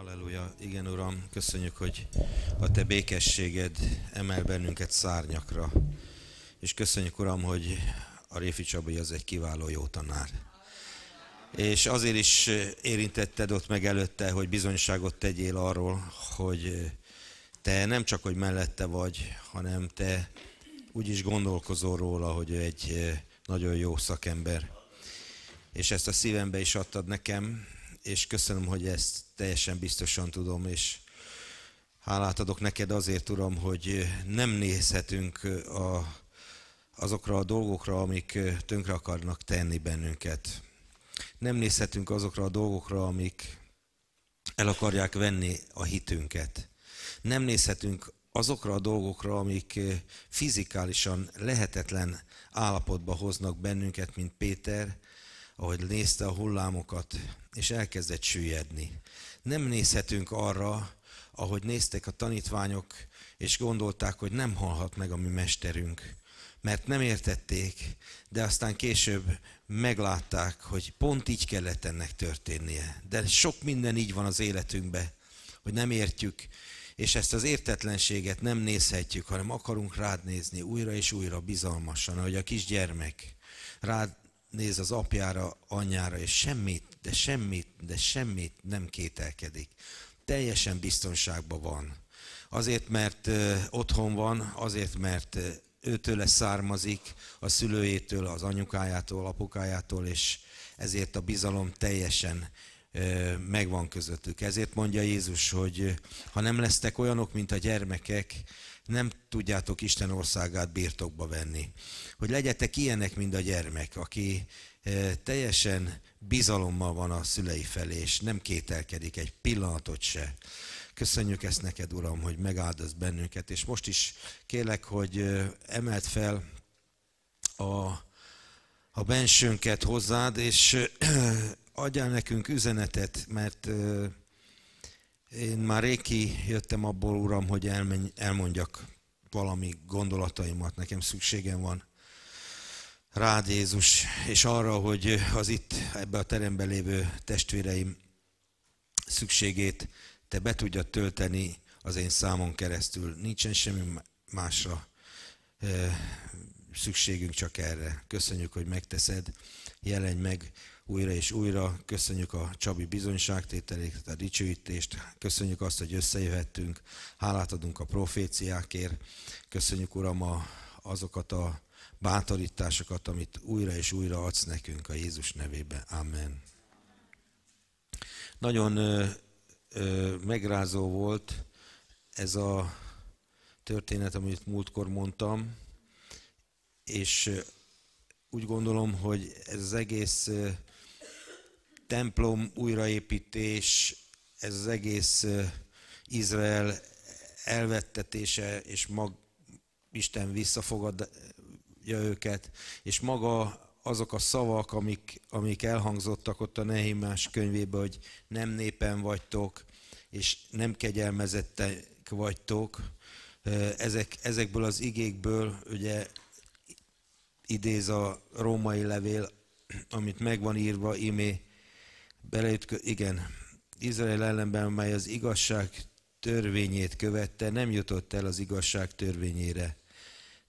Aleluja, igen Uram, köszönjük, hogy a Te békességed emel bennünket szárnyakra. És köszönjük Uram, hogy a Réfi Csabai az egy kiváló jó tanár. És azért is érintetted ott meg előtte, hogy bizonyságot tegyél arról, hogy te nem csak, hogy mellette vagy, hanem te úgy is gondolkozol róla, hogy ő egy nagyon jó szakember. És ezt a szívembe is adtad nekem, és köszönöm, hogy ezt teljesen biztosan tudom, és hálát adok neked azért, Uram, hogy nem nézhetünk a, azokra a dolgokra, amik tönkre akarnak tenni bennünket. Nem nézhetünk azokra a dolgokra, amik el akarják venni a hitünket. Nem nézhetünk azokra a dolgokra, amik fizikálisan lehetetlen állapotba hoznak bennünket, mint Péter, ahogy nézte a hullámokat, és elkezdett süllyedni. Nem nézhetünk arra, ahogy néztek a tanítványok, és gondolták, hogy nem halhat meg a mi mesterünk, mert nem értették, de aztán később meglátták, hogy pont így kellett ennek történnie. De sok minden így van az életünkben, hogy nem értjük, és ezt az értetlenséget nem nézhetjük, hanem akarunk rád nézni újra és újra bizalmasan, ahogy a kisgyermek rád néz az apjára, anyjára, és semmit de semmit, de semmit nem kételkedik. Teljesen biztonságban van. Azért, mert otthon van, azért, mert őtől származik, a szülőjétől, az anyukájától, apukájától, és ezért a bizalom teljesen megvan közöttük. Ezért mondja Jézus, hogy ha nem lesztek olyanok, mint a gyermekek, nem tudjátok Isten országát birtokba venni. Hogy legyetek ilyenek, mint a gyermek, aki teljesen bizalommal van a szülei felé, és nem kételkedik egy pillanatot se. Köszönjük ezt neked, Uram, hogy megáldasz bennünket, és most is kérlek, hogy emelt fel a, a bensőnket hozzád, és adjál nekünk üzenetet, mert én már régi jöttem abból, Uram, hogy elmondjak valami gondolataimat, nekem szükségem van rád Jézus, és arra, hogy az itt ebbe a teremben lévő testvéreim szükségét te be tudjad tölteni az én számon keresztül. Nincsen semmi másra szükségünk csak erre. Köszönjük, hogy megteszed, jelenj meg újra és újra. Köszönjük a Csabi bizonyságtételét, a dicsőítést, köszönjük azt, hogy összejöhettünk, hálát adunk a proféciákért, köszönjük Uram a, azokat a bátorításokat, amit újra és újra adsz nekünk a Jézus nevében. Amen. Nagyon ö, ö, megrázó volt ez a történet, amit múltkor mondtam, és úgy gondolom, hogy ez az egész templom újraépítés, ez az egész Izrael elvettetése és mag Isten visszafogad, megnyitja őket, és maga azok a szavak, amik, amik elhangzottak ott a Nehémás könyvében, hogy nem népen vagytok, és nem kegyelmezettek vagytok, ezek, ezekből az igékből ugye idéz a római levél, amit megvan írva, imé, beleütkö, igen, Izrael ellenben, mely az igazság törvényét követte, nem jutott el az igazság törvényére.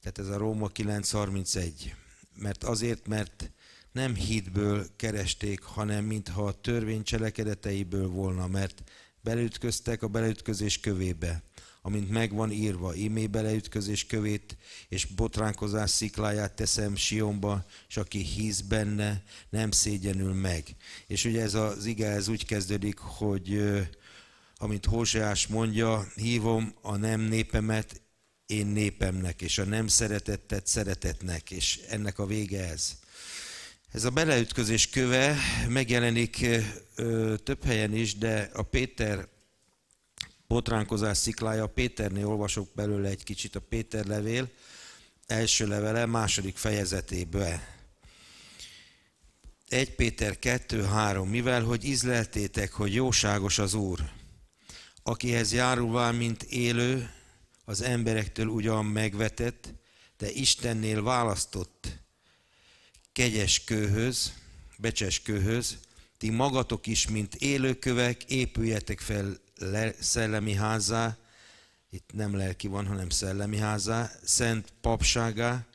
Tehát ez a Róma 9.31. Mert azért, mert nem hídből keresték, hanem mintha a törvény cselekedeteiből volna, mert belütköztek a beleütközés kövébe, amint megvan írva, imé beleütközés kövét, és botránkozás szikláját teszem Sionba, és aki híz benne, nem szégyenül meg. És ugye ez az ige, ez úgy kezdődik, hogy amint Hóseás mondja, hívom a nem népemet, én népemnek, és a nem szeretettet szeretetnek, és ennek a vége ez. Ez a beleütközés köve megjelenik ö, több helyen is, de a Péter botránkozás sziklája, a Péternél olvasok belőle egy kicsit, a Péter levél első levele második fejezetéből. 1 Péter 2.3. Mivel, hogy izleltétek, hogy jóságos az Úr, akihez járulván, mint élő, az emberektől ugyan megvetett, de Istennél választott kegyes kőhöz, becses kőhöz, ti magatok is, mint élőkövek, épüljetek fel le, szellemi házá, itt nem lelki van, hanem szellemi házá, szent papságá,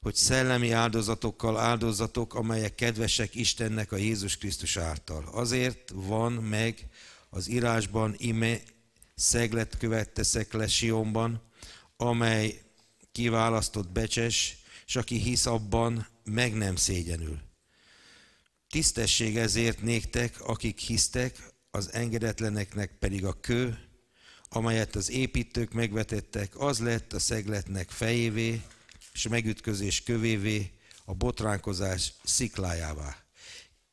hogy szellemi áldozatokkal áldozatok, amelyek kedvesek Istennek a Jézus Krisztus által. Azért van meg az írásban ime szegletkövet teszek le Sionban, amely kiválasztott becses, és aki hisz abban, meg nem szégyenül. Tisztesség ezért néktek, akik hisztek, az engedetleneknek pedig a kő, amelyet az építők megvetettek, az lett a szegletnek fejévé, és a megütközés kövévé, a botránkozás sziklájává.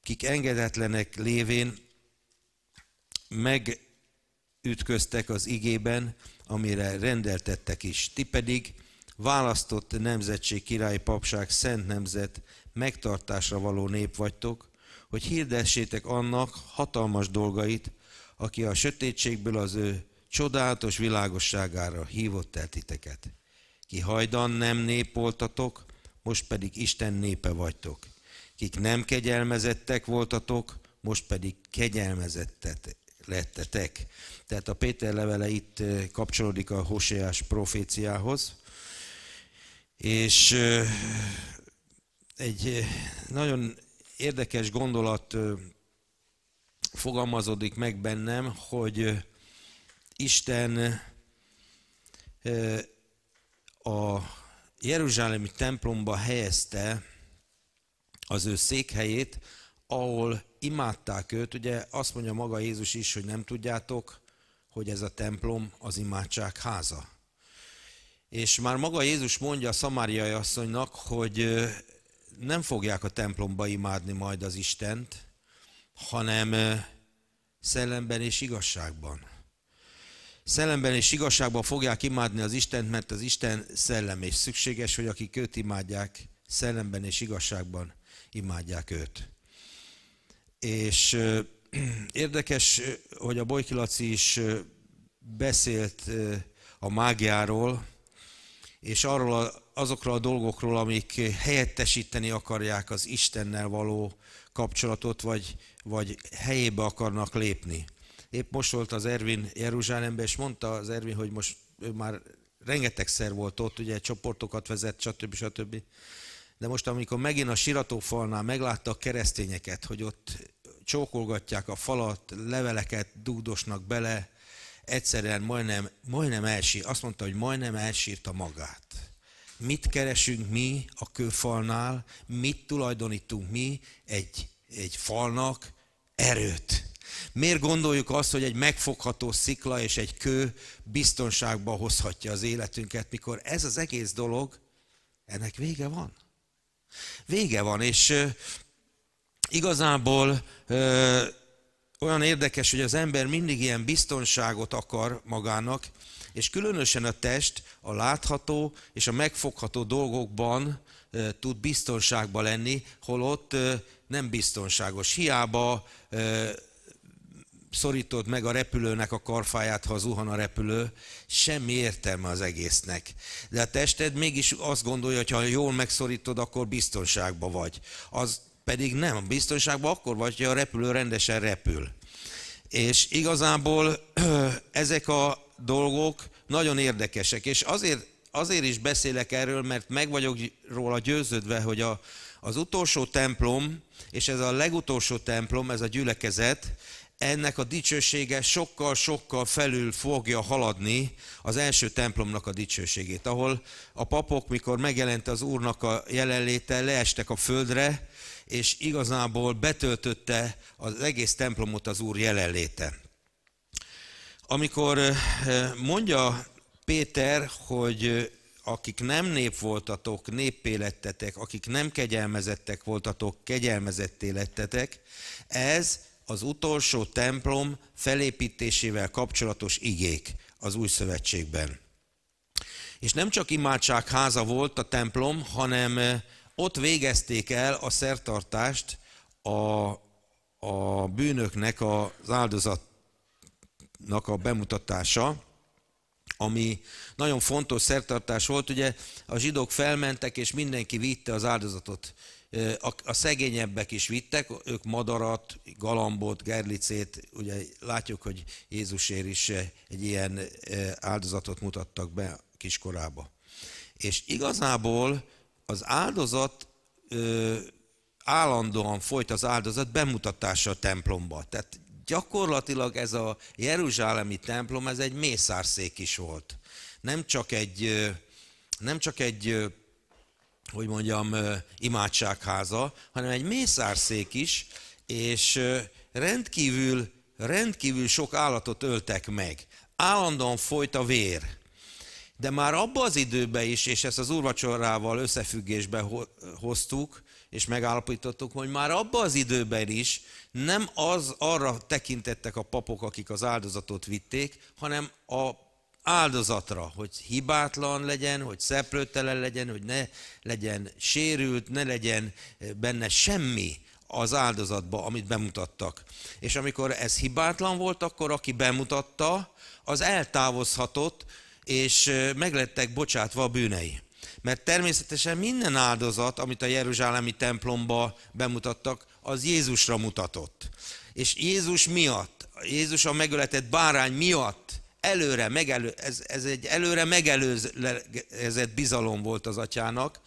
Kik engedetlenek lévén meg ütköztek az igében, amire rendeltettek is. Ti pedig választott nemzetség királyi papság szent nemzet megtartásra való nép vagytok, hogy hirdessétek annak hatalmas dolgait, aki a sötétségből az ő csodálatos világosságára hívott el titeket. Ki hajdan nem népoltatok, most pedig Isten népe vagytok. Kik nem kegyelmezettek voltatok, most pedig kegyelmezettetek lettetek. Tehát a Péter levele itt kapcsolódik a Hoseás proféciához, és egy nagyon érdekes gondolat fogalmazódik meg bennem, hogy Isten a Jeruzsálemi templomba helyezte az ő székhelyét, ahol imádták őt, ugye azt mondja maga Jézus is, hogy nem tudjátok, hogy ez a templom az imádság háza. És már maga Jézus mondja a szamáriai asszonynak, hogy nem fogják a templomba imádni majd az Istent, hanem szellemben és igazságban. Szellemben és igazságban fogják imádni az Istent, mert az Isten szellem, és szükséges, hogy akik őt imádják, szellemben és igazságban imádják őt. És érdekes, hogy a Bojki Laci is beszélt a mágiáról, és arról a, azokról a dolgokról, amik helyettesíteni akarják az Istennel való kapcsolatot, vagy, vagy helyébe akarnak lépni. Épp most volt az Ervin Jeruzsálemben, és mondta az Ervin, hogy most ő már rengetegszer volt ott, ugye csoportokat vezet, stb. stb. stb de most amikor megint a siratófalnál meglátta a keresztényeket, hogy ott csókolgatják a falat, leveleket dúdosnak bele, egyszerűen majdnem, majdnem elsír, azt mondta, hogy majdnem elsírta magát. Mit keresünk mi a kőfalnál, mit tulajdonítunk mi egy, egy falnak erőt? Miért gondoljuk azt, hogy egy megfogható szikla és egy kő biztonságba hozhatja az életünket, mikor ez az egész dolog, ennek vége van? Vége van, és igazából olyan érdekes, hogy az ember mindig ilyen biztonságot akar magának, és különösen a test a látható és a megfogható dolgokban tud biztonságban lenni, holott nem biztonságos. Hiába szorítod meg a repülőnek a karfáját, ha zuhan a repülő, semmi értelme az egésznek. De a tested mégis azt gondolja, hogy ha jól megszorítod, akkor biztonságban vagy. Az pedig nem, biztonságban akkor vagy, ha a repülő rendesen repül. És igazából ezek a dolgok nagyon érdekesek, és azért, azért is beszélek erről, mert meg vagyok róla győződve, hogy a, az utolsó templom, és ez a legutolsó templom, ez a gyülekezet, ennek a dicsősége sokkal-sokkal felül fogja haladni az első templomnak a dicsőségét, ahol a papok, mikor megjelent az Úrnak a jelenléte, leestek a földre, és igazából betöltötte az egész templomot az Úr jelenléte. Amikor eh, mondja Péter, hogy eh, akik nem nép voltatok, néppé lettetek, akik nem kegyelmezettek voltatok, kegyelmezetté lettetek, ez az utolsó templom felépítésével kapcsolatos igék az új szövetségben. És nem csak háza volt a templom, hanem eh, ott végezték el a szertartást a, a bűnöknek az áldozatnak a bemutatása, ami nagyon fontos szertartás volt. Ugye a zsidók felmentek, és mindenki vitte az áldozatot a, a szegényebbek is vittek, ők madarat, galambot, gerlicét, ugye látjuk, hogy Jézusért is egy ilyen áldozatot mutattak be kiskorába. És igazából az áldozat állandóan folyt az áldozat bemutatása a templomba. Tehát gyakorlatilag ez a jeruzsálemi templom, ez egy mészárszék is volt. Nem csak egy, nem csak egy hogy mondjam, imádságháza, hanem egy mészárszék is, és rendkívül, rendkívül sok állatot öltek meg. Állandóan folyt a vér. De már abba az időbe is, és ezt az úrvacsorával összefüggésbe hoztuk, és megállapítottuk, hogy már abba az időben is nem az arra tekintettek a papok, akik az áldozatot vitték, hanem a áldozatra, hogy hibátlan legyen, hogy szeplőtelen legyen, hogy ne legyen sérült, ne legyen eh, benne semmi az áldozatba, amit bemutattak. És amikor ez hibátlan volt, akkor aki bemutatta, az eltávozhatott, és eh, meglettek bocsátva a bűnei. Mert természetesen minden áldozat, amit a Jeruzsálemi templomba bemutattak, az Jézusra mutatott. És Jézus miatt, Jézus a megöletett bárány miatt előre megelő, ez, ez egy előre megelőzett bizalom volt az atyának,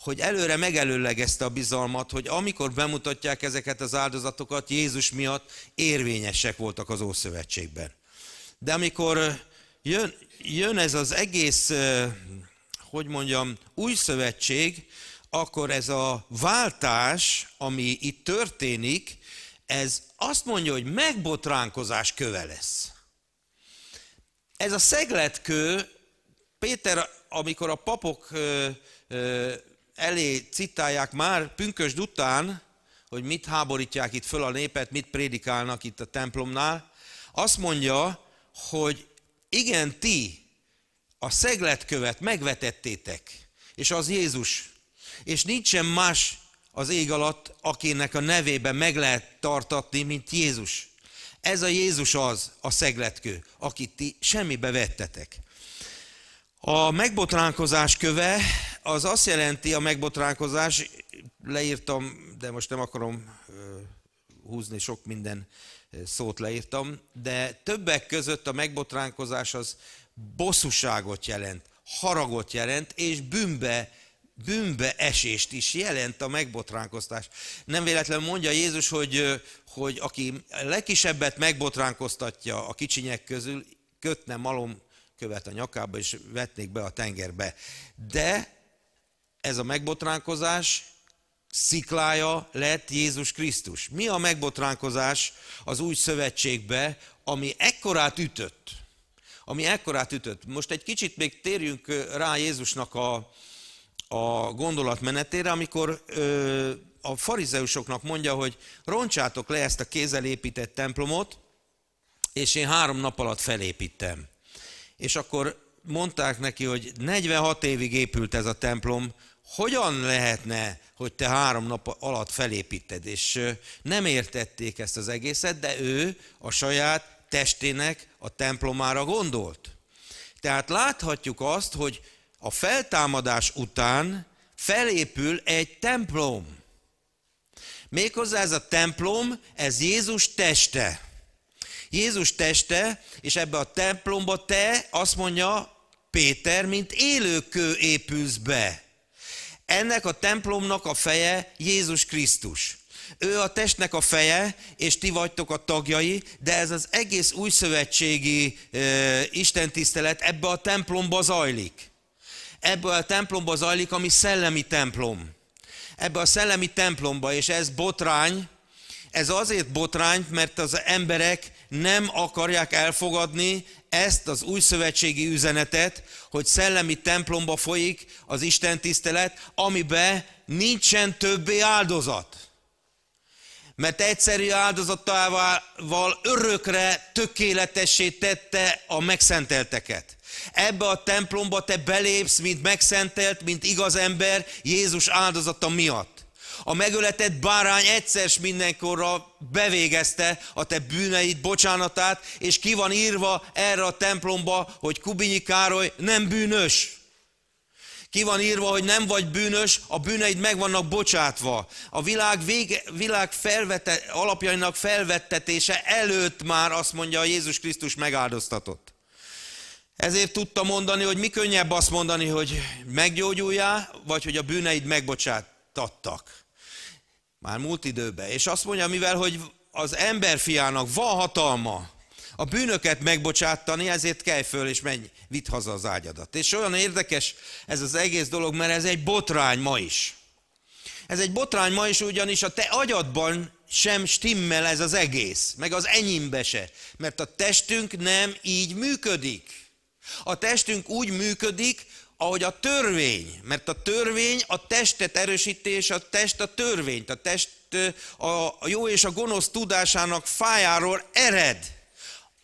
hogy előre megelőlegezte a bizalmat, hogy amikor bemutatják ezeket az áldozatokat, Jézus miatt érvényesek voltak az Ószövetségben. De amikor jön, jön ez az egész, hogy mondjam, új szövetség, akkor ez a váltás, ami itt történik, ez azt mondja, hogy megbotránkozás köve lesz. Ez a szegletkő, Péter, amikor a papok elé citálják már pünkösd után, hogy mit háborítják itt föl a népet, mit prédikálnak itt a templomnál, azt mondja, hogy igen, ti a szegletkövet megvetettétek, és az Jézus, és nincsen más az ég alatt, akinek a nevében meg lehet tartatni, mint Jézus. Ez a Jézus az, a szegletkő, akit ti semmibe vettetek. A megbotránkozás köve, az azt jelenti a megbotránkozás, leírtam, de most nem akarom húzni, sok minden szót leírtam, de többek között a megbotránkozás az bosszúságot jelent, haragot jelent, és bűnbe bűnbe esést is jelent a megbotránkoztás. Nem véletlenül mondja Jézus, hogy, hogy aki legkisebbet megbotránkoztatja a kicsinyek közül, kötne malom követ a nyakába, és vetnék be a tengerbe. De ez a megbotránkozás sziklája lett Jézus Krisztus. Mi a megbotránkozás az új szövetségbe, ami ekkorát ütött? Ami ekkorát ütött. Most egy kicsit még térjünk rá Jézusnak a, a gondolatmenetére, amikor ö, a farizeusoknak mondja, hogy roncsátok le ezt a kézzel épített templomot, és én három nap alatt felépítem. És akkor mondták neki, hogy 46 évig épült ez a templom, hogyan lehetne, hogy te három nap alatt felépíted? És nem értették ezt az egészet, de ő a saját testének a templomára gondolt. Tehát láthatjuk azt, hogy a feltámadás után felépül egy templom. Méghozzá ez a templom, ez Jézus teste. Jézus teste, és ebbe a templomba te, azt mondja Péter, mint élőkő épülsz be. Ennek a templomnak a feje Jézus Krisztus. Ő a testnek a feje, és ti vagytok a tagjai, de ez az egész újszövetségi e, istentisztelet ebbe a templomba zajlik ebből a templomba zajlik, ami szellemi templom. Ebbe a szellemi templomba, és ez botrány, ez azért botrány, mert az emberek nem akarják elfogadni ezt az új szövetségi üzenetet, hogy szellemi templomba folyik az Isten tisztelet, amiben nincsen többé áldozat mert egyszerű áldozatával örökre tökéletessé tette a megszentelteket. Ebbe a templomba te belépsz, mint megszentelt, mint igaz ember Jézus áldozata miatt. A megöletett bárány egyszer s mindenkorra bevégezte a te bűneid bocsánatát, és ki van írva erre a templomba, hogy Kubinyi Károly nem bűnös. Ki van írva, hogy nem vagy bűnös, a bűneid meg vannak bocsátva. A világ, vége, világ felvete, alapjainak felvettetése előtt már azt mondja, a Jézus Krisztus megáldoztatott. Ezért tudta mondani, hogy mi könnyebb azt mondani, hogy meggyógyuljál, vagy hogy a bűneid megbocsátattak. Már múlt időben. És azt mondja, mivel hogy az emberfiának van hatalma a bűnöket megbocsátani, ezért kelj föl és menj vidd haza az ágyadat. És olyan érdekes ez az egész dolog, mert ez egy botrány ma is. Ez egy botrány ma is, ugyanis a te agyadban sem stimmel ez az egész, meg az enyimbe se, mert a testünk nem így működik. A testünk úgy működik, ahogy a törvény, mert a törvény a testet erősítés, a test a törvényt, a test a jó és a gonosz tudásának fájáról ered.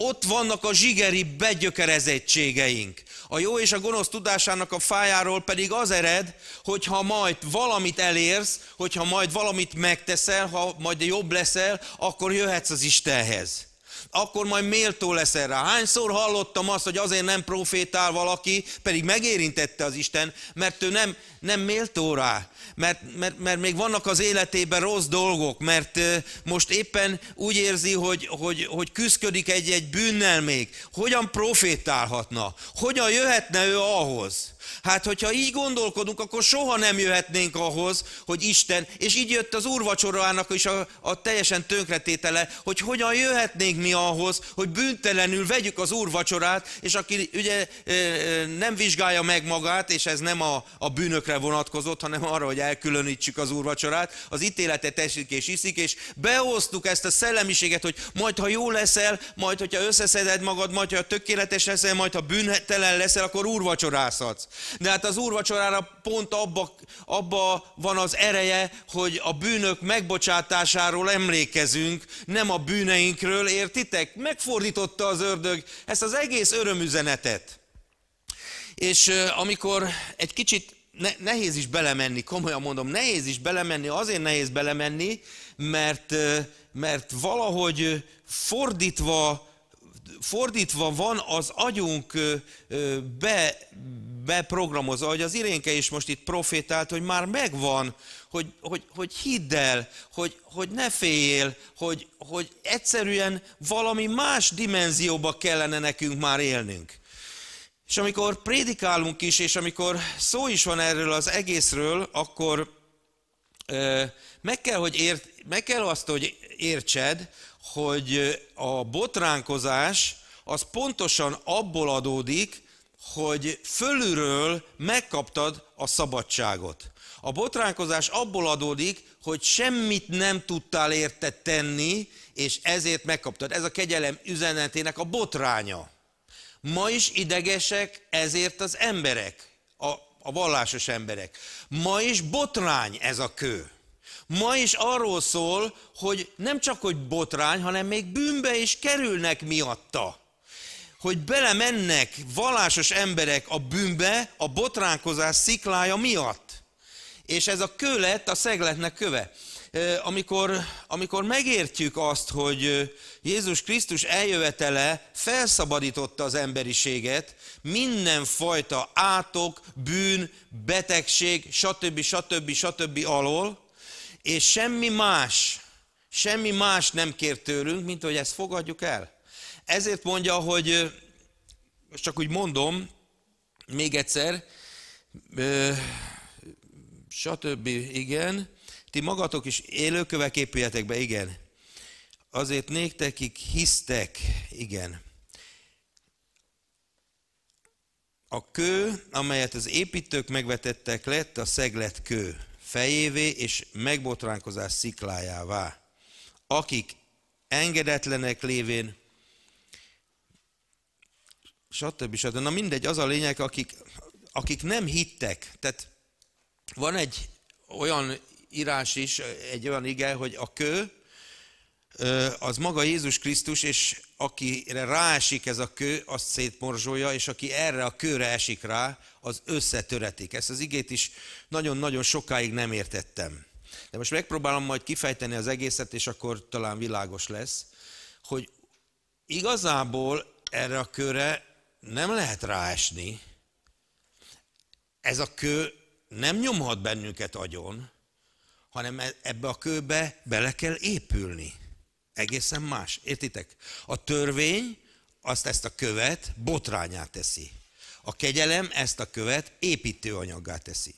Ott vannak a zsigeri begyökerezettségeink. A jó és a gonosz tudásának a fájáról pedig az ered, hogyha majd valamit elérsz, hogyha majd valamit megteszel, ha majd jobb leszel, akkor jöhetsz az Istenhez akkor majd méltó leszel rá. Hányszor hallottam azt, hogy azért nem profétál valaki, pedig megérintette az Isten, mert ő nem, nem méltó rá. Mert, mert, mert még vannak az életében rossz dolgok, mert most éppen úgy érzi, hogy, hogy, hogy küzdködik egy-egy bűnnel még. Hogyan profétálhatna? Hogyan jöhetne ő ahhoz? Hát, hogyha így gondolkodunk, akkor soha nem jöhetnénk ahhoz, hogy Isten, és így jött az úrvacsorának is a, a teljesen tönkretétele, hogy hogyan jöhetnénk mi ahhoz, hogy büntelenül vegyük az úrvacsorát, és aki ugye nem vizsgálja meg magát, és ez nem a, a bűnökre vonatkozott, hanem arra, hogy elkülönítsük az úrvacsorát, az ítéletet esik és iszik, és beosztuk ezt a szellemiséget, hogy majd ha jó leszel, majd hogyha összeszeded magad, majd ha tökéletes leszel, majd ha bűntelen leszel, akkor úrvacsorázhatsz. De hát az úrvacsorára pont abba, abba van az ereje, hogy a bűnök megbocsátásáról emlékezünk, nem a bűneinkről, értitek? Megfordította az ördög ezt az egész örömüzenetet. És amikor egy kicsit ne, nehéz is belemenni, komolyan mondom, nehéz is belemenni, azért nehéz belemenni, mert, mert valahogy fordítva fordítva van az agyunk be, beprogramozva, hogy az irénke is most itt profétált, hogy már megvan, hogy, hogy, hogy hidd el, hogy, hogy ne féljél, hogy, hogy egyszerűen valami más dimenzióba kellene nekünk már élnünk. És amikor prédikálunk is, és amikor szó is van erről az egészről, akkor meg kell, hogy ért, meg kell azt, hogy értsed, hogy a botránkozás az pontosan abból adódik, hogy fölülről megkaptad a szabadságot. A botránkozás abból adódik, hogy semmit nem tudtál érte tenni, és ezért megkaptad. Ez a kegyelem üzenetének a botránya. Ma is idegesek ezért az emberek, a, a vallásos emberek. Ma is botrány ez a kő ma is arról szól, hogy nem csak, hogy botrány, hanem még bűnbe is kerülnek miatta. Hogy belemennek vallásos emberek a bűnbe a botránkozás sziklája miatt. És ez a kő lett a szegletnek köve. Amikor, amikor megértjük azt, hogy Jézus Krisztus eljövetele felszabadította az emberiséget mindenfajta átok, bűn, betegség, stb. stb. stb. alól, és semmi más, semmi más nem kér tőlünk, mint hogy ezt fogadjuk el. Ezért mondja, hogy, most csak úgy mondom, még egyszer, stb. igen, ti magatok is élőkövek épüljetek be, igen. Azért néktekik hisztek, igen. A kő, amelyet az építők megvetettek lett, a szeglet kő fejévé és megbotránkozás sziklájává, akik engedetlenek lévén, stb. stb. Na mindegy, az a lényeg, akik, akik nem hittek. Tehát van egy olyan írás is, egy olyan ige, hogy a kő, az maga Jézus Krisztus, és akire ráesik ez a kő, azt szétmorzsolja, és aki erre a kőre esik rá, az összetöretik. Ezt az igét is nagyon-nagyon sokáig nem értettem. De most megpróbálom majd kifejteni az egészet, és akkor talán világos lesz, hogy igazából erre a kőre nem lehet ráesni. Ez a kő nem nyomhat bennünket agyon, hanem e-, ebbe a kőbe bele kell épülni. Egészen más. Értitek? A törvény azt ezt a követ botrányát teszi. A kegyelem ezt a követ építőanyaggá teszi.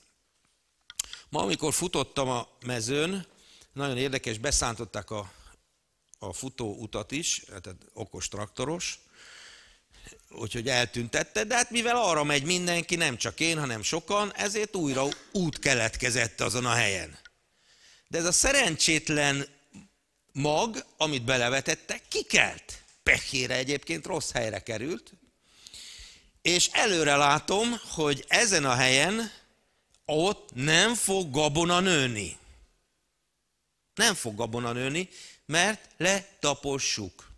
Ma, amikor futottam a mezőn, nagyon érdekes, beszántották a, a futó utat is, tehát okos traktoros, úgyhogy eltüntette, de hát mivel arra megy mindenki, nem csak én, hanem sokan, ezért újra út keletkezett azon a helyen. De ez a szerencsétlen mag, amit belevetette, kikelt. Pehére egyébként rossz helyre került. És előre látom, hogy ezen a helyen ott nem fog gabona nőni. Nem fog gabona nőni, mert letapossuk.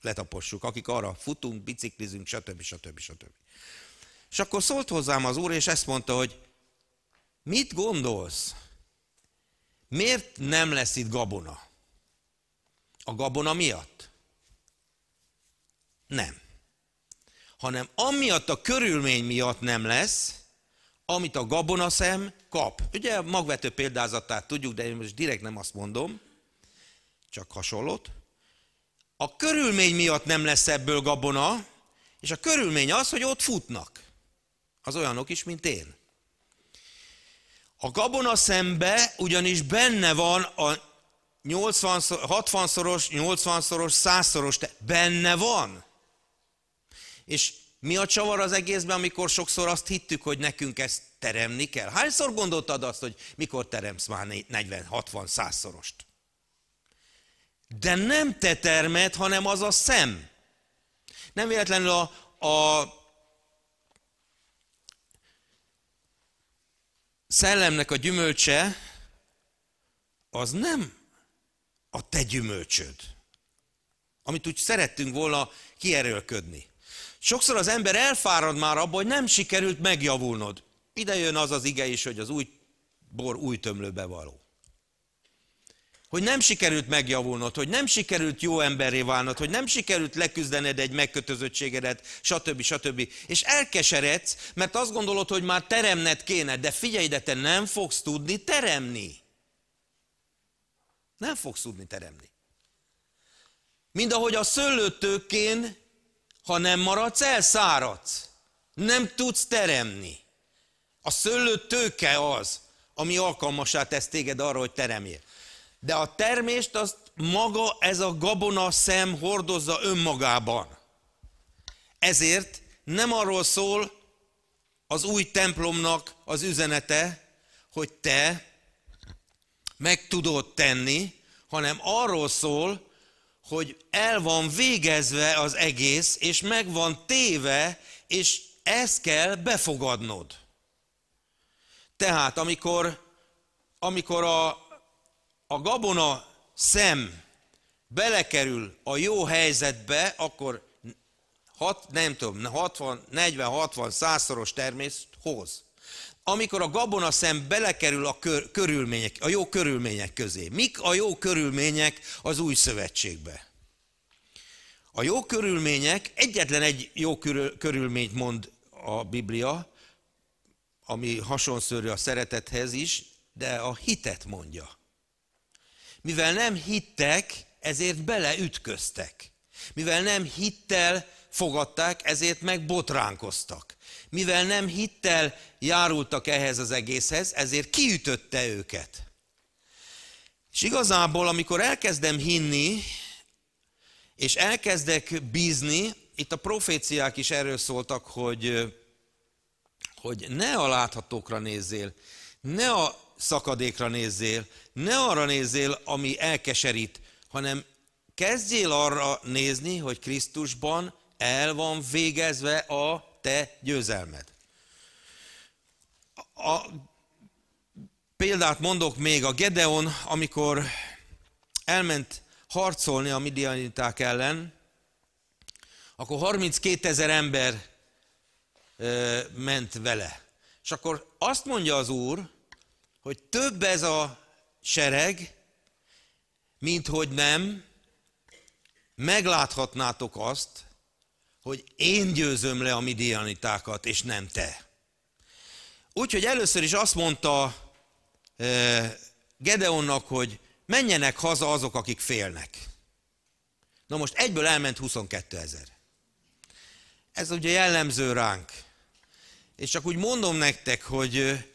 Letapossuk, akik arra futunk, biciklizünk, stb. stb. stb. És akkor szólt hozzám az úr, és ezt mondta, hogy mit gondolsz? Miért nem lesz itt gabona? A gabona miatt? Nem. Hanem amiatt a körülmény miatt nem lesz, amit a gabonaszem kap. Ugye a magvető példázatát tudjuk, de én most direkt nem azt mondom, csak hasonlót. A körülmény miatt nem lesz ebből gabona, és a körülmény az, hogy ott futnak. Az olyanok is, mint én. A gabona szembe ugyanis benne van a 80 60-szoros, 80-szoros, 100-szoros, te benne van. És mi a csavar az egészben, amikor sokszor azt hittük, hogy nekünk ezt teremni kell? Hányszor gondoltad azt, hogy mikor teremsz már 40, 60, 100 szorost? De nem te termed, hanem az a szem. Nem véletlenül a, a szellemnek a gyümölcse az nem a te gyümölcsöd. Amit úgy szerettünk volna kierőlködni. Sokszor az ember elfárad már abból, hogy nem sikerült megjavulnod. Ide jön az az ige is, hogy az új bor új tömlőbe való. Hogy nem sikerült megjavulnod, hogy nem sikerült jó emberré válnod, hogy nem sikerült leküzdened egy megkötözöttségedet, stb. stb. És elkeseredsz, mert azt gondolod, hogy már teremned kéne, de figyelj, de te nem fogsz tudni teremni. Nem fogsz tudni teremni. Mind ahogy a szőlőtőkén, ha nem maradsz, elszáradsz. Nem tudsz teremni. A szőlőtőke az, ami alkalmasá tesz téged arra, hogy teremjél. De a termést azt maga ez a gabona szem hordozza önmagában. Ezért nem arról szól az új templomnak az üzenete, hogy te meg tudod tenni, hanem arról szól, hogy el van végezve az egész, és meg van téve, és ezt kell befogadnod. Tehát, amikor, amikor a, a gabona szem belekerül a jó helyzetbe, akkor hat, nem tudom, 60, 40, 60, szoros termést hoz amikor a gabonaszem belekerül a kör, körülmények, a jó körülmények közé. Mik a jó körülmények az új szövetségbe? A jó körülmények, egyetlen egy jó körül, körülményt mond a Biblia, ami hasonszörű a szeretethez is, de a hitet mondja. Mivel nem hittek, ezért beleütköztek. Mivel nem hittel fogadták, ezért botránkoztak. Mivel nem hittel járultak ehhez az egészhez, ezért kiütötte őket. És igazából, amikor elkezdem hinni, és elkezdek bízni, itt a proféciák is erről szóltak, hogy, hogy ne a láthatókra nézzél, ne a szakadékra nézzél, ne arra nézzél, ami elkeserít, hanem kezdjél arra nézni, hogy Krisztusban el van végezve a te győzelmed. A, példát mondok még, a Gedeon, amikor elment harcolni a midianiták ellen, akkor 32 ezer ember ö, ment vele. És akkor azt mondja az Úr, hogy több ez a sereg, mint hogy nem, megláthatnátok azt, hogy én győzöm le a midianitákat, és nem te. Úgyhogy először is azt mondta e, Gedeonnak, hogy menjenek haza azok, akik félnek. Na most egyből elment 22 ezer. Ez ugye jellemző ránk. És csak úgy mondom nektek, hogy e,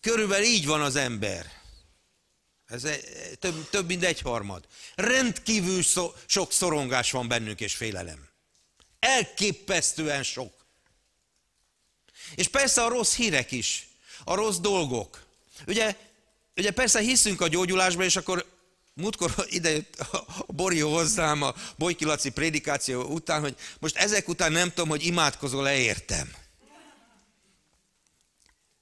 körülbelül így van az ember. Ez e, több, több mint egy harmad. Rendkívül szó, sok szorongás van bennünk és félelem. Elképesztően sok. És persze a rossz hírek is, a rossz dolgok. Ugye, ugye persze hiszünk a gyógyulásban, és akkor múltkor jött a Bori hozzám a Bojki Laci prédikáció után, hogy most ezek után nem tudom, hogy imádkozol leértem.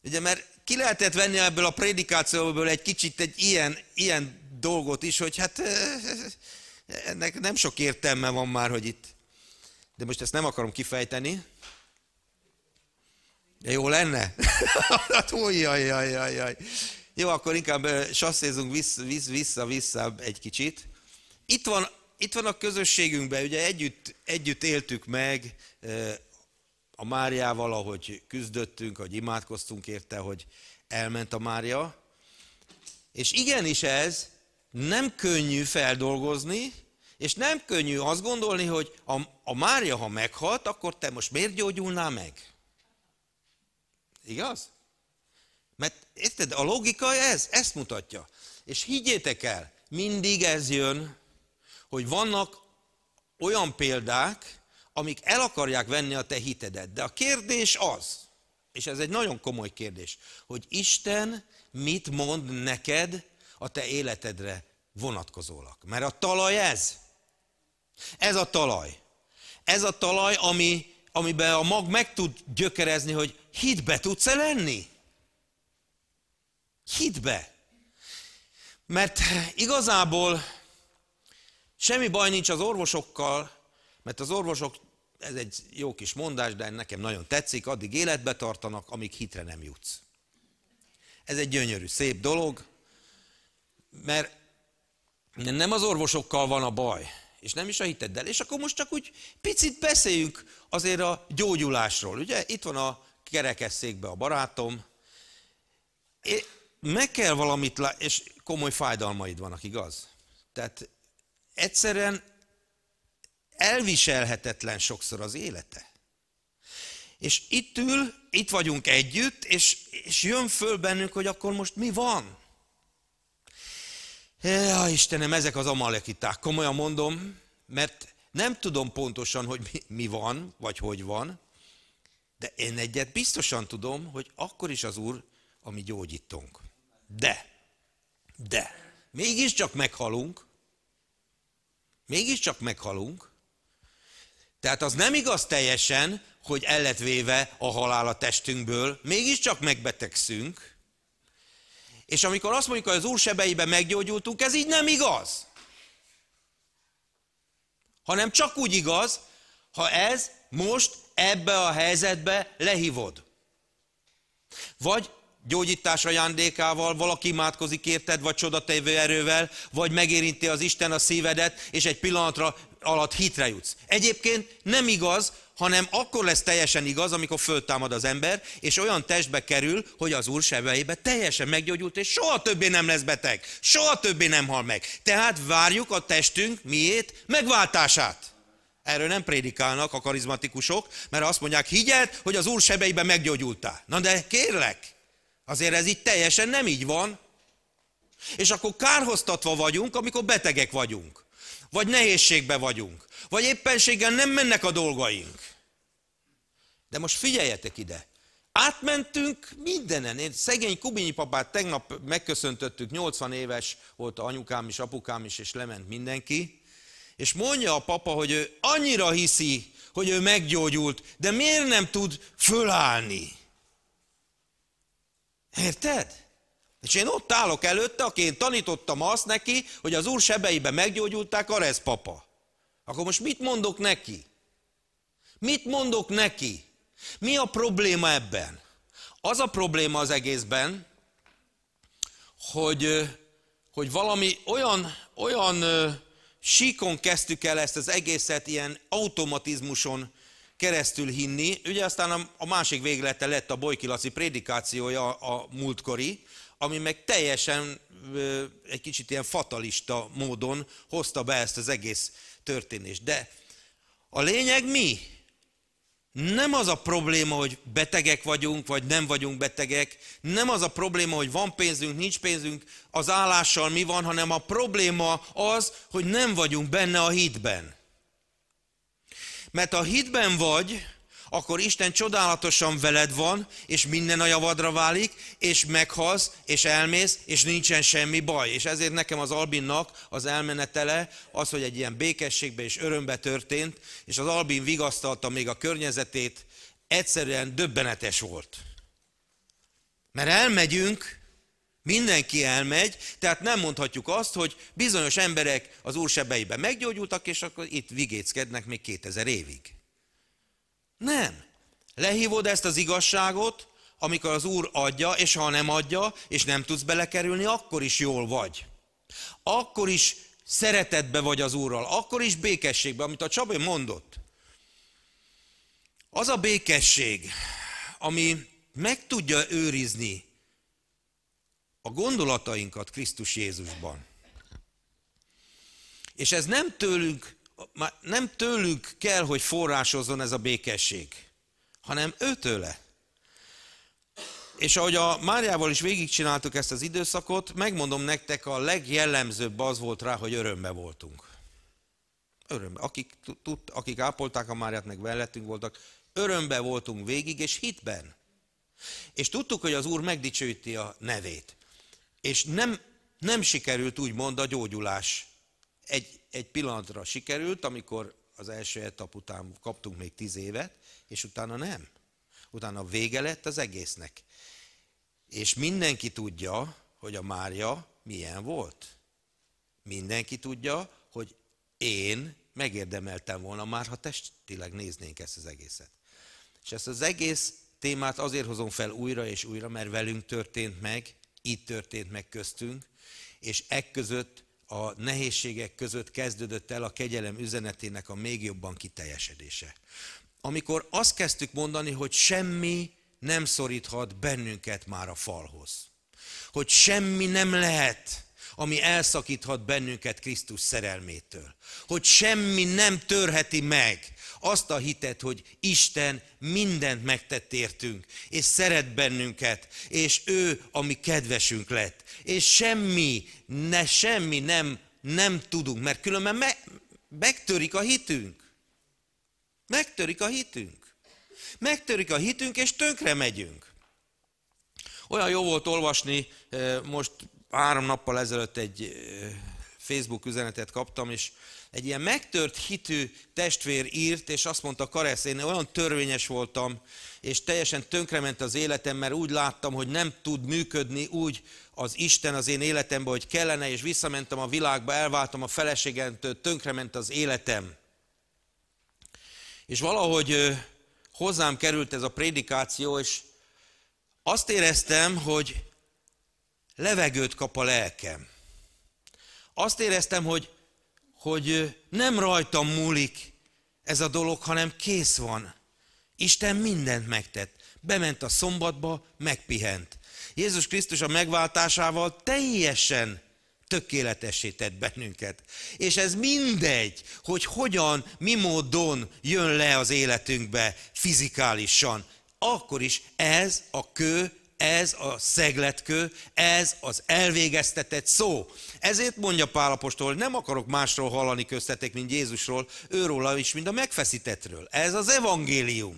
Ugye, mert ki lehetett venni ebből a prédikációból egy kicsit egy ilyen, ilyen dolgot is, hogy hát eh, ennek nem sok értelme van már, hogy itt de most ezt nem akarom kifejteni. De jó lenne? jaj, jaj, jaj, jaj. Jó, akkor inkább sasszézunk vissza-vissza egy kicsit. Itt van, itt van a közösségünkben, ugye együtt, együtt éltük meg a Máriával, ahogy küzdöttünk, hogy imádkoztunk érte, hogy elment a Mária. És igenis ez nem könnyű feldolgozni, és nem könnyű azt gondolni, hogy a, a Mária, ha meghalt, akkor te most miért gyógyulnál meg? Igaz? Mert érted, a logika ez, ezt mutatja. És higgyétek el, mindig ez jön, hogy vannak olyan példák, amik el akarják venni a te hitedet. De a kérdés az, és ez egy nagyon komoly kérdés, hogy Isten mit mond neked a te életedre vonatkozólag. Mert a talaj ez. Ez a talaj. Ez a talaj, ami, amiben a mag meg tud gyökerezni, hogy hitbe tudsz-e lenni? Hitbe. Mert igazából semmi baj nincs az orvosokkal, mert az orvosok, ez egy jó kis mondás, de nekem nagyon tetszik, addig életbe tartanak, amíg hitre nem jutsz. Ez egy gyönyörű, szép dolog, mert nem az orvosokkal van a baj, és nem is a hiteddel. És akkor most csak úgy picit beszéljünk azért a gyógyulásról. Ugye itt van a kerekesszékbe a barátom. É, meg kell valamit, lá- és komoly fájdalmaid vannak, igaz? Tehát egyszerűen elviselhetetlen sokszor az élete. És itt ül, itt vagyunk együtt, és, és jön föl bennünk, hogy akkor most mi van? Ja, Istenem, ezek az amalekiták, komolyan mondom, mert nem tudom pontosan, hogy mi, mi van, vagy hogy van, de én egyet biztosan tudom, hogy akkor is az Úr, ami gyógyítunk. De, de, mégiscsak meghalunk, mégiscsak meghalunk, tehát az nem igaz teljesen, hogy elletvéve a halál a testünkből, mégiscsak megbetegszünk, és amikor azt mondjuk, hogy az Úr sebeiben meggyógyultunk, ez így nem igaz. Hanem csak úgy igaz, ha ez most ebbe a helyzetbe lehívod. Vagy gyógyítás ajándékával, valaki imádkozik érted, vagy csodatévő erővel, vagy megérinti az Isten a szívedet, és egy pillanatra alatt hitre jutsz. Egyébként nem igaz, hanem akkor lesz teljesen igaz, amikor föltámad az ember, és olyan testbe kerül, hogy az úr sebeibe teljesen meggyógyult, és soha többé nem lesz beteg, soha többé nem hal meg. Tehát várjuk a testünk miét? Megváltását. Erről nem prédikálnak a karizmatikusok, mert azt mondják, higgyed, hogy az úr sebeibe meggyógyultál. Na de kérlek, Azért ez így teljesen nem így van. És akkor kárhoztatva vagyunk, amikor betegek vagyunk. Vagy nehézségbe vagyunk. Vagy éppenséggel nem mennek a dolgaink. De most figyeljetek ide. Átmentünk mindenen. Én szegény Kubinyi papát tegnap megköszöntöttük, 80 éves volt anyukám is, apukám is, és lement mindenki. És mondja a papa, hogy ő annyira hiszi, hogy ő meggyógyult, de miért nem tud fölállni? Érted? És én ott állok előtte, aki én tanítottam azt neki, hogy az úr sebeibe meggyógyulták a rez papa. Akkor most mit mondok neki? Mit mondok neki? Mi a probléma ebben? Az a probléma az egészben, hogy, hogy valami olyan, olyan síkon kezdtük el ezt az egészet, ilyen automatizmuson keresztül hinni. Ugye aztán a, másik véglete lett a Bojki Laci prédikációja a, múltkori, ami meg teljesen egy kicsit ilyen fatalista módon hozta be ezt az egész történést. De a lényeg mi? Nem az a probléma, hogy betegek vagyunk, vagy nem vagyunk betegek. Nem az a probléma, hogy van pénzünk, nincs pénzünk, az állással mi van, hanem a probléma az, hogy nem vagyunk benne a hitben. Mert ha hitben vagy, akkor Isten csodálatosan veled van, és minden a javadra válik, és meghalsz, és elmész, és nincsen semmi baj. És ezért nekem az Albinnak az elmenetele az, hogy egy ilyen békességbe és örömbe történt, és az Albin vigasztalta még a környezetét, egyszerűen döbbenetes volt. Mert elmegyünk, Mindenki elmegy, tehát nem mondhatjuk azt, hogy bizonyos emberek az úr sebeiben meggyógyultak, és akkor itt vigéckednek még 2000 évig. Nem. Lehívod ezt az igazságot, amikor az Úr adja, és ha nem adja, és nem tudsz belekerülni, akkor is jól vagy. Akkor is szeretetbe vagy az Úrral, akkor is békességbe, amit a Csabé mondott. Az a békesség, ami meg tudja őrizni a gondolatainkat Krisztus Jézusban. És ez nem tőlünk, nem tőlünk kell, hogy forrásozzon ez a békesség, hanem őtőle. És ahogy a Máriával is végigcsináltuk ezt az időszakot, megmondom nektek, a legjellemzőbb az volt rá, hogy örömbe voltunk. Örömbe. Akik, tud, akik ápolták a Máriát, meg velettünk voltak, örömbe voltunk végig, és hitben. És tudtuk, hogy az Úr megdicsőíti a nevét és nem, nem sikerült úgymond a gyógyulás. Egy, egy pillanatra sikerült, amikor az első etap után kaptunk még tíz évet, és utána nem. Utána vége lett az egésznek. És mindenki tudja, hogy a Mária milyen volt. Mindenki tudja, hogy én megérdemeltem volna már, ha testileg néznénk ezt az egészet. És ezt az egész témát azért hozom fel újra és újra, mert velünk történt meg, így történt meg köztünk, és ekközött a nehézségek között kezdődött el a kegyelem üzenetének a még jobban kiteljesedése. Amikor azt kezdtük mondani, hogy semmi nem szoríthat bennünket már a falhoz. Hogy semmi nem lehet, ami elszakíthat bennünket Krisztus szerelmétől. Hogy semmi nem törheti meg azt a hitet, hogy Isten mindent megtett értünk, és szeret bennünket, és ő a mi kedvesünk lett. És semmi, ne, semmi nem, nem tudunk, mert különben me, megtörik a hitünk. Megtörik a hitünk. Megtörik a hitünk, és tönkre megyünk. Olyan jó volt olvasni, eh, most három nappal ezelőtt egy eh, Facebook üzenetet kaptam, és egy ilyen megtört hitű testvér írt, és azt mondta Karesz, én olyan törvényes voltam, és teljesen tönkrement az életem, mert úgy láttam, hogy nem tud működni úgy az Isten az én életembe, hogy kellene, és visszamentem a világba, elváltam a feleségemtől, tönkrement az életem. És valahogy hozzám került ez a prédikáció, és azt éreztem, hogy levegőt kap a lelkem. Azt éreztem, hogy hogy nem rajtam múlik ez a dolog, hanem kész van. Isten mindent megtett. Bement a szombatba, megpihent. Jézus Krisztus a megváltásával teljesen tökéletessé tett bennünket. És ez mindegy, hogy hogyan, mi módon jön le az életünkbe fizikálisan. Akkor is ez a kő ez a szegletkő, ez az elvégeztetett szó. Ezért mondja Pálapostól, nem akarok másról hallani köztetek, mint Jézusról, őróla is, mint a megfeszítettről. Ez az evangélium.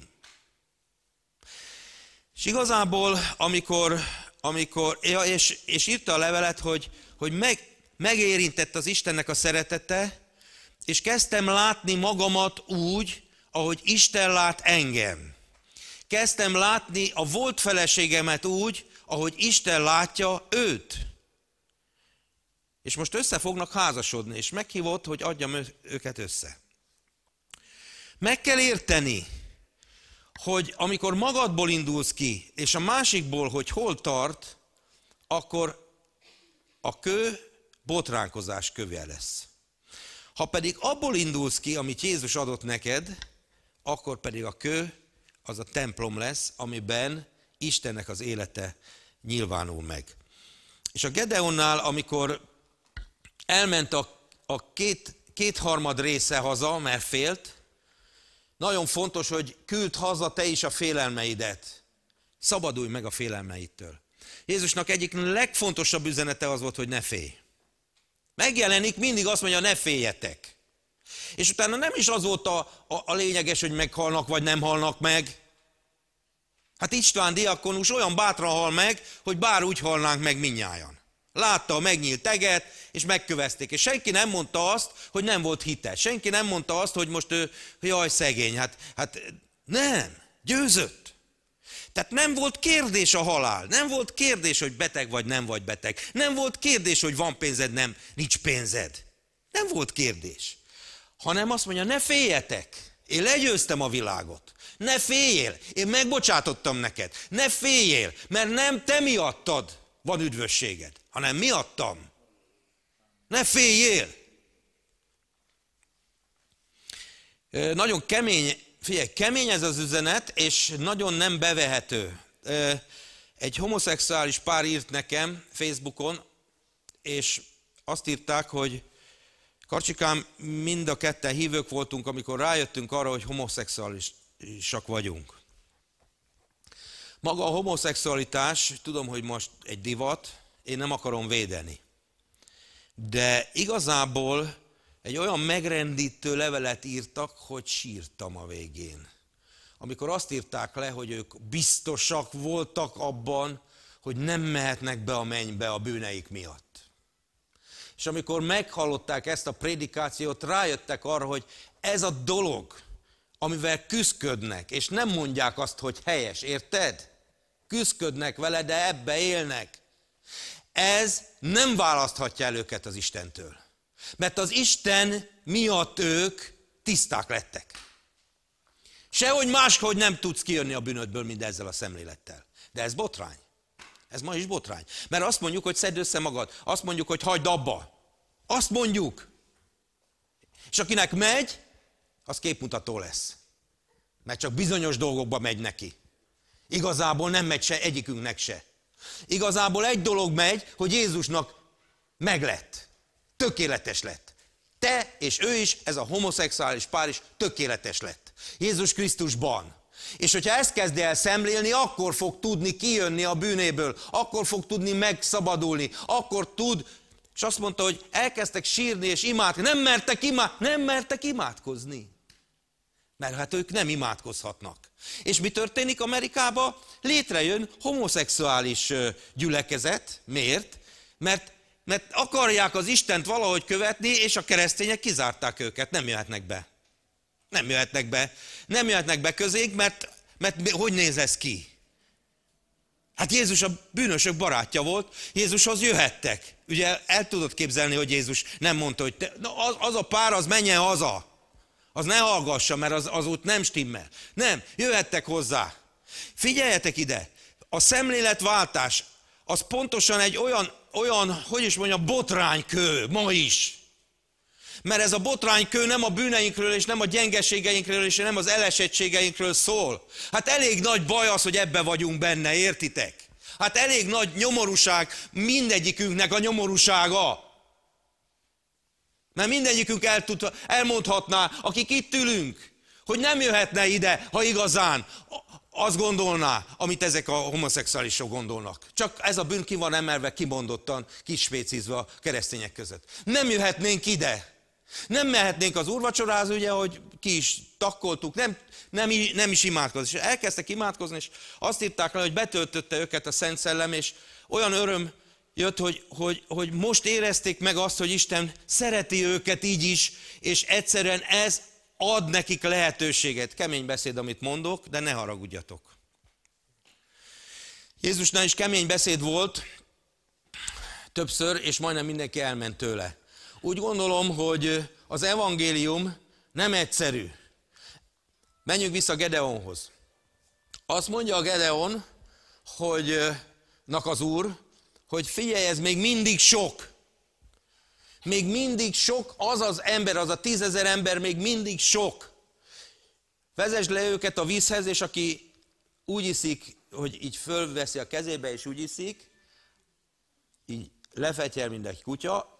És igazából, amikor, amikor ja, és, és írta a levelet, hogy, hogy meg, megérintett az Istennek a szeretete, és kezdtem látni magamat úgy, ahogy Isten lát engem kezdtem látni a volt feleségemet úgy, ahogy Isten látja őt. És most össze fognak házasodni, és meghívott, hogy adjam őket össze. Meg kell érteni, hogy amikor magadból indulsz ki, és a másikból, hogy hol tart, akkor a kő botránkozás köve lesz. Ha pedig abból indulsz ki, amit Jézus adott neked, akkor pedig a kő az a templom lesz, amiben Istennek az élete nyilvánul meg. És a Gedeonnál, amikor elment a, a két, kétharmad része haza, mert félt, nagyon fontos, hogy küld haza te is a félelmeidet. Szabadulj meg a félelmeidtől. Jézusnak egyik legfontosabb üzenete az volt, hogy ne félj. Megjelenik, mindig azt mondja, ne féljetek. És utána nem is az volt a, a, a lényeges, hogy meghalnak vagy nem halnak meg. Hát István diakonus olyan bátran hal meg, hogy bár úgy halnánk meg minnyájan. Látta a megnyílt teget, és megkövezték. És senki nem mondta azt, hogy nem volt hite. Senki nem mondta azt, hogy most ő, jaj, szegény. Hát, hát nem, győzött. Tehát nem volt kérdés a halál, nem volt kérdés, hogy beteg vagy nem vagy beteg, nem volt kérdés, hogy van pénzed, nem, nincs pénzed. Nem volt kérdés hanem azt mondja, ne féljetek, én legyőztem a világot. Ne féljél, én megbocsátottam neked. Ne féljél, mert nem te miattad van üdvösséged, hanem miattam. Ne féljél! Nagyon kemény, figyelj, kemény ez az üzenet, és nagyon nem bevehető. Egy homoszexuális pár írt nekem Facebookon, és azt írták, hogy Karcsikám, mind a ketten hívők voltunk, amikor rájöttünk arra, hogy homoszexuálisak vagyunk. Maga a homoszexualitás, tudom, hogy most egy divat, én nem akarom védeni. De igazából egy olyan megrendítő levelet írtak, hogy sírtam a végén. Amikor azt írták le, hogy ők biztosak voltak abban, hogy nem mehetnek be a mennybe a bűneik miatt. És amikor meghallották ezt a prédikációt, rájöttek arra, hogy ez a dolog, amivel küzdködnek, és nem mondják azt, hogy helyes, érted? Küzdködnek vele, de ebbe élnek. Ez nem választhatja el őket az Istentől. Mert az Isten miatt ők tiszták lettek. Sehogy máshogy nem tudsz kijönni a bűnödből, mint ezzel a szemlélettel. De ez botrány. Ez ma is botrány. Mert azt mondjuk, hogy szedd össze magad. Azt mondjuk, hogy hagyd abba. Azt mondjuk. És akinek megy, az képmutató lesz. Mert csak bizonyos dolgokba megy neki. Igazából nem megy se egyikünknek se. Igazából egy dolog megy, hogy Jézusnak meglett. Tökéletes lett. Te és ő is, ez a homoszexuális pár is tökéletes lett. Jézus Krisztusban. És hogyha ezt kezd el szemlélni, akkor fog tudni kijönni a bűnéből, akkor fog tudni megszabadulni, akkor tud és azt mondta, hogy elkezdtek sírni és imádkozni. Nem mertek, imá- nem mertek imádkozni. Mert hát ők nem imádkozhatnak. És mi történik Amerikában? Létrejön homoszexuális gyülekezet. Miért? Mert, mert akarják az Istent valahogy követni, és a keresztények kizárták őket, nem jöhetnek be. Nem jöhetnek be. Nem jöhetnek be közénk, mert, mert hogy néz ez ki? Hát Jézus a bűnösök barátja volt, Jézushoz jöhettek. Ugye el tudod képzelni, hogy Jézus nem mondta, hogy te, na az, az a pár, az menjen haza. Az ne hallgassa, mert az, az út nem stimmel. Nem, jöhettek hozzá. Figyeljetek ide, a szemléletváltás az pontosan egy olyan, olyan hogy is mondjam, botránykő ma is mert ez a botránykő nem a bűneinkről, és nem a gyengeségeinkről, és nem az elesettségeinkről szól. Hát elég nagy baj az, hogy ebbe vagyunk benne, értitek? Hát elég nagy nyomorúság mindegyikünknek a nyomorúsága. Mert mindegyikünk el tud, elmondhatná, akik itt ülünk, hogy nem jöhetne ide, ha igazán azt gondolná, amit ezek a homoszexuálisok gondolnak. Csak ez a bűn ki van emelve, kimondottan, kisvécizve a keresztények között. Nem jöhetnénk ide, nem mehetnénk az úrvacsorához, ugye, hogy ki is takkoltuk, nem, nem, nem is imádkozni. És elkezdtek imádkozni, és azt írták le, hogy betöltötte őket a Szent Szellem, és olyan öröm jött, hogy, hogy, hogy most érezték meg azt, hogy Isten szereti őket így is, és egyszerűen ez ad nekik lehetőséget. Kemény beszéd, amit mondok, de ne haragudjatok. Jézusnál is kemény beszéd volt többször, és majdnem mindenki elment tőle úgy gondolom, hogy az evangélium nem egyszerű. Menjünk vissza Gedeonhoz. Azt mondja a Gedeon, hogy nak az úr, hogy figyelj, ez még mindig sok. Még mindig sok az az ember, az a tízezer ember még mindig sok. Vezesd le őket a vízhez, és aki úgy iszik, hogy így fölveszi a kezébe, és úgy iszik, így lefetyel mint kutya,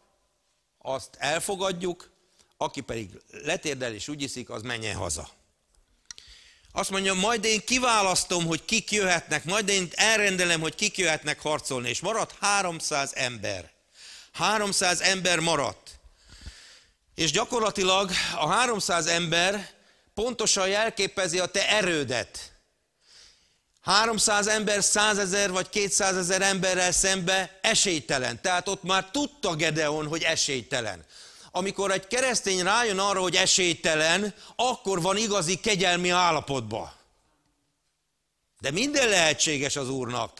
azt elfogadjuk, aki pedig letérdel és úgy iszik, az menjen haza. Azt mondja, majd én kiválasztom, hogy kik jöhetnek, majd én elrendelem, hogy kik jöhetnek harcolni, és maradt 300 ember. 300 ember maradt. És gyakorlatilag a 300 ember pontosan jelképezi a te erődet. 300 ember 100 ezer vagy 200 ezer emberrel szembe esélytelen. Tehát ott már tudta Gedeon, hogy esélytelen. Amikor egy keresztény rájön arra, hogy esélytelen, akkor van igazi kegyelmi állapotba. De minden lehetséges az Úrnak.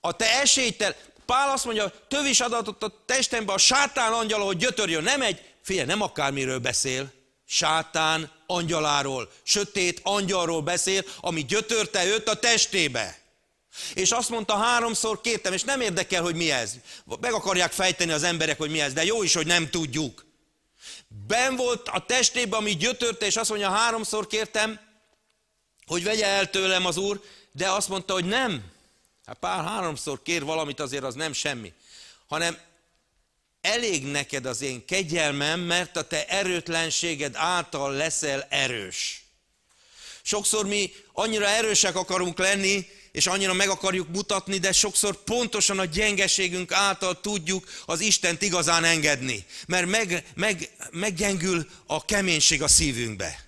A te esélytel, Pál azt mondja, tövis adatot a testembe a sátán angyala, hogy gyötörjön. Nem egy, figyelj, nem akármiről beszél, sátán angyaláról, sötét angyalról beszél, ami gyötörte őt a testébe. És azt mondta háromszor kértem, és nem érdekel, hogy mi ez. Meg akarják fejteni az emberek, hogy mi ez, de jó is, hogy nem tudjuk. Ben volt a testébe, ami gyötörte, és azt mondja, háromszor kértem, hogy vegye el tőlem az úr, de azt mondta, hogy nem. Hát pár háromszor kér valamit, azért az nem semmi. Hanem elég neked az én kegyelmem, mert a te erőtlenséged által leszel erős. Sokszor mi annyira erősek akarunk lenni, és annyira meg akarjuk mutatni, de sokszor pontosan a gyengeségünk által tudjuk az Istent igazán engedni. Mert meg, meg, meggyengül a keménység a szívünkbe.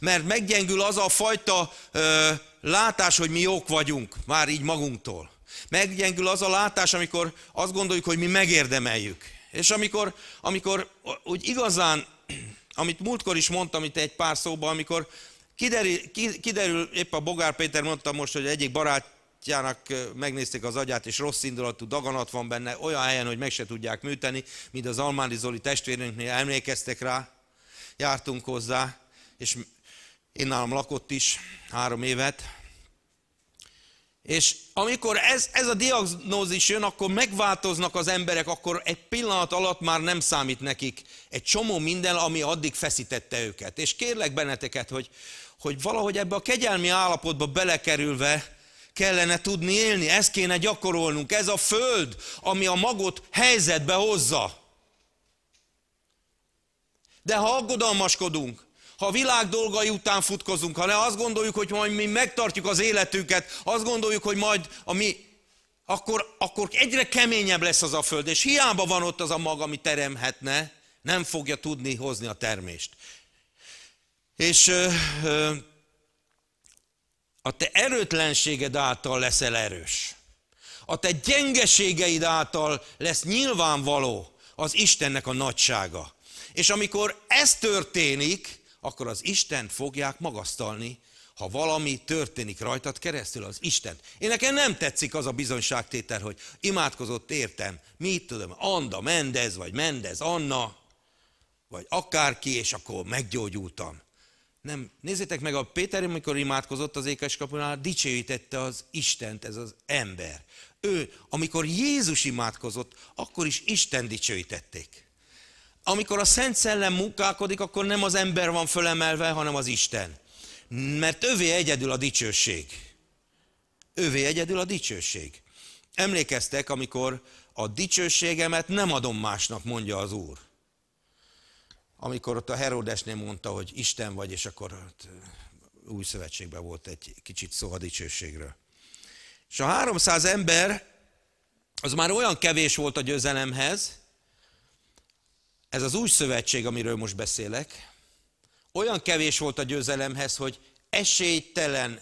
Mert meggyengül az a fajta ö, látás, hogy mi jók vagyunk, már így magunktól. Meggyengül az a látás, amikor azt gondoljuk, hogy mi megérdemeljük. És amikor, amikor úgy igazán, amit múltkor is mondtam itt egy pár szóban, amikor kiderül, kiderül épp a Bogár Péter mondta most, hogy egyik barátjának megnézték az agyát, és rossz indulatú daganat van benne, olyan helyen, hogy meg se tudják műteni, mint az Almádi Zoli testvérünknél emlékeztek rá, jártunk hozzá, és én nálam lakott is három évet, és amikor ez, ez a diagnózis jön, akkor megváltoznak az emberek, akkor egy pillanat alatt már nem számít nekik egy csomó minden, ami addig feszítette őket. És kérlek benneteket, hogy, hogy valahogy ebbe a kegyelmi állapotba belekerülve kellene tudni élni, ezt kéne gyakorolnunk. Ez a föld, ami a magot helyzetbe hozza. De ha aggodalmaskodunk, ha a világ dolgai után futkozunk, ha ne azt gondoljuk, hogy majd mi megtartjuk az életünket, azt gondoljuk, hogy majd a mi, akkor, akkor egyre keményebb lesz az a föld, és hiába van ott az a maga, ami teremhetne, nem fogja tudni hozni a termést. És ö, ö, a te erőtlenséged által leszel erős. A te gyengeségeid által lesz nyilvánvaló az Istennek a nagysága. És amikor ez történik, akkor az Isten fogják magasztalni, ha valami történik rajtad keresztül, az Isten. Én nekem nem tetszik az a bizonyságtétel, hogy imádkozott értem, mit tudom, Anda Mendez, vagy Mendez Anna, vagy akárki, és akkor meggyógyultam. Nem, nézzétek meg, a Péter, amikor imádkozott az kapunál, dicsőítette az Istent, ez az ember. Ő, amikor Jézus imádkozott, akkor is Isten dicsőítették amikor a Szent Szellem munkálkodik, akkor nem az ember van fölemelve, hanem az Isten. Mert övé egyedül a dicsőség. Övé egyedül a dicsőség. Emlékeztek, amikor a dicsőségemet nem adom másnak, mondja az Úr. Amikor ott a Herodesnél mondta, hogy Isten vagy, és akkor új szövetségben volt egy kicsit szó a dicsőségről. És a 300 ember, az már olyan kevés volt a győzelemhez, ez az új szövetség, amiről most beszélek, olyan kevés volt a győzelemhez, hogy esélytelen,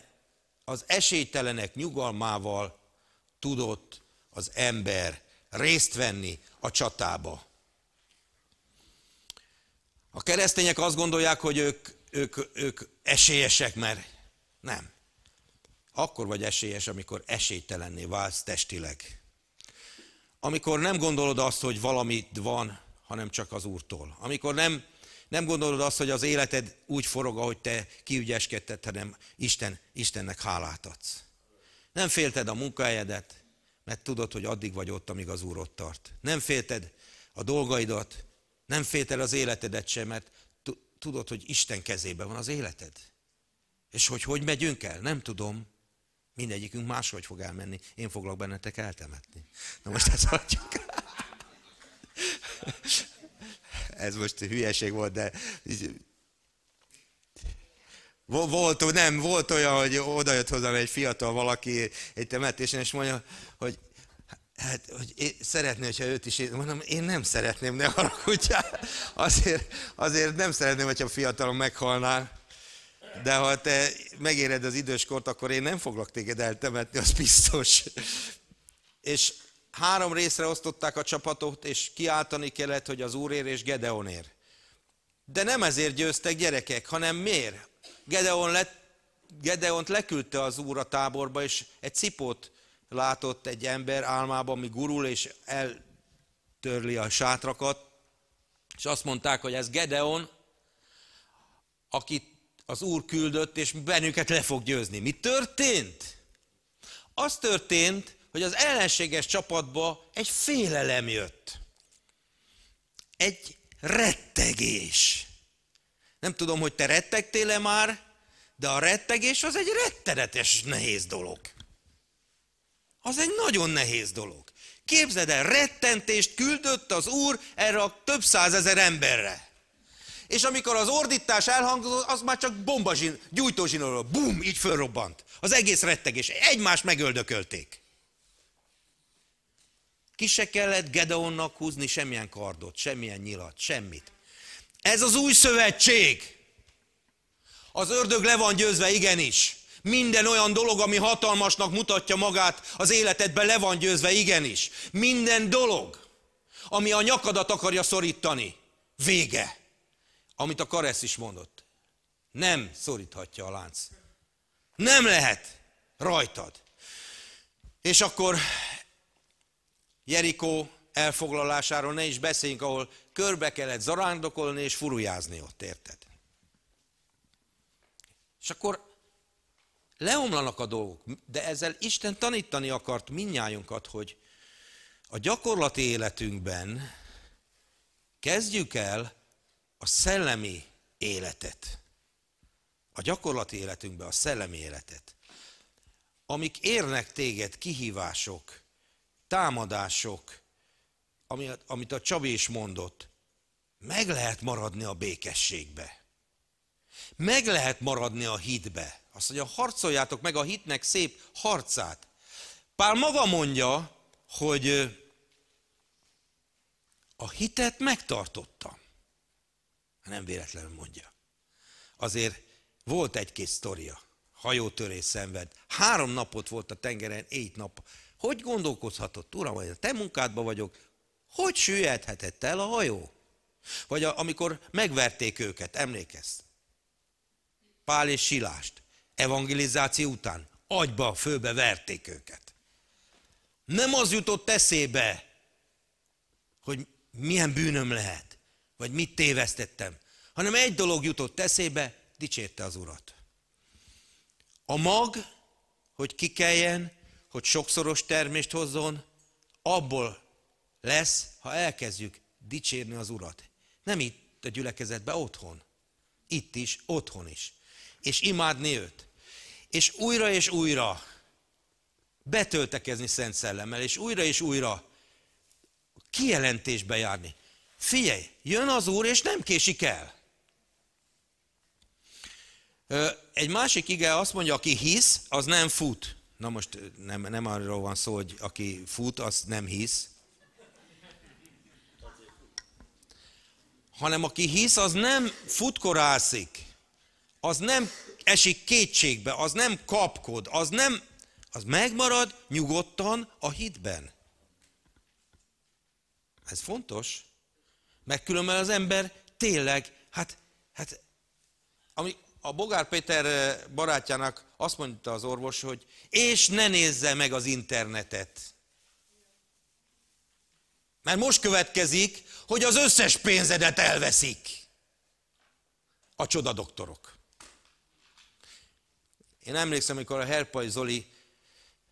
az esélytelenek nyugalmával tudott az ember részt venni a csatába. A keresztények azt gondolják, hogy ők, ők, ők esélyesek, mert nem. Akkor vagy esélyes, amikor esélytelenné válsz testileg. Amikor nem gondolod azt, hogy valamit van, hanem csak az Úrtól. Amikor nem, nem gondolod azt, hogy az életed úgy forog, ahogy te kiügyeskedted, hanem Isten, Istennek hálát adsz. Nem félted a munkahelyedet, mert tudod, hogy addig vagy ott, amíg az Úr ott tart. Nem félted a dolgaidat, nem félted az életedet sem, mert tudod, hogy Isten kezében van az életed. És hogy hogy megyünk el, nem tudom. Mindegyikünk máshogy fog elmenni. Én foglak bennetek eltemetni. Na most ezt hagyjuk ez most hülyeség volt, de volt, nem, volt olyan, hogy oda jött hozzám egy fiatal valaki egy temetésen, és mondja, hogy hát, hogy én szeretné, hogyha őt is, mondom, én nem szeretném, ne haragudjál. Azért, azért nem szeretném, hogyha fiatalon meghalnál. De ha te megéred az időskort, akkor én nem foglak téged eltemetni, az biztos. És három részre osztották a csapatot, és kiáltani kellett, hogy az Úrér és Gedeonér. De nem ezért győztek gyerekek, hanem miért? Gedeon lett, Gedeont leküldte az úr a táborba, és egy cipót látott egy ember álmában, ami gurul, és eltörli a sátrakat, és azt mondták, hogy ez Gedeon, akit az úr küldött, és bennünket le fog győzni. Mi történt? Az történt, hogy az ellenséges csapatba egy félelem jött. Egy rettegés. Nem tudom, hogy te rettegtél-e már, de a rettegés az egy rettenetes nehéz dolog. Az egy nagyon nehéz dolog. Képzeld el, rettentést küldött az Úr erre a több százezer emberre. És amikor az ordítás elhangzott, az már csak bombazsin, gyújtózsinóról, bum, így fölrobbant. Az egész rettegés. Egymást megöldökölték. Ki se kellett Gedeonnak húzni semmilyen kardot, semmilyen nyilat, semmit. Ez az új szövetség. Az ördög le van győzve, igenis. Minden olyan dolog, ami hatalmasnak mutatja magát az életedben, le van győzve, igenis. Minden dolog, ami a nyakadat akarja szorítani, vége. Amit a Karesz is mondott. Nem szoríthatja a lánc. Nem lehet rajtad. És akkor Jerikó elfoglalásáról ne is beszéljünk, ahol körbe kellett zarándokolni és furujázni ott, érted? És akkor leomlanak a dolgok, de ezzel Isten tanítani akart minnyájunkat, hogy a gyakorlati életünkben kezdjük el a szellemi életet. A gyakorlati életünkben a szellemi életet. Amik érnek téged kihívások, támadások, amit a Csabi is mondott, meg lehet maradni a békességbe. Meg lehet maradni a hitbe. Azt mondja, harcoljátok meg a hitnek szép harcát. Pál maga mondja, hogy a hitet megtartottam. Nem véletlenül mondja. Azért volt egy-két sztoria. Hajótörés szenved. Három napot volt a tengeren, éjt nap hogy gondolkozhatott, uram, hogy a te munkádban vagyok, hogy süllyedhetett el a hajó? Vagy a, amikor megverték őket, emlékezz? Pál és Silást, evangelizáció után, agyba, főbe verték őket. Nem az jutott eszébe, hogy milyen bűnöm lehet, vagy mit tévesztettem, hanem egy dolog jutott eszébe, dicsérte az urat. A mag, hogy kikeljen, hogy sokszoros termést hozzon, abból lesz, ha elkezdjük dicsérni az Urat. Nem itt a gyülekezetben, otthon. Itt is, otthon is. És imádni őt. És újra és újra betöltekezni Szent Szellemmel, és újra és újra kijelentésbe járni. Figyelj, jön az Úr, és nem késik el. Egy másik ige azt mondja, aki hisz, az nem fut. Na most nem, nem arról van szó, hogy aki fut, az nem hisz. Hanem aki hisz, az nem futkorászik, az nem esik kétségbe, az nem kapkod, az nem, az megmarad nyugodtan a hitben. Ez fontos, mert különben az ember tényleg, hát, hát ami, a Bogár Péter eh, barátjának azt mondta az orvos, hogy és ne nézze meg az internetet. Mert most következik, hogy az összes pénzedet elveszik. A csoda doktorok. Én emlékszem, amikor a Herpai Zoli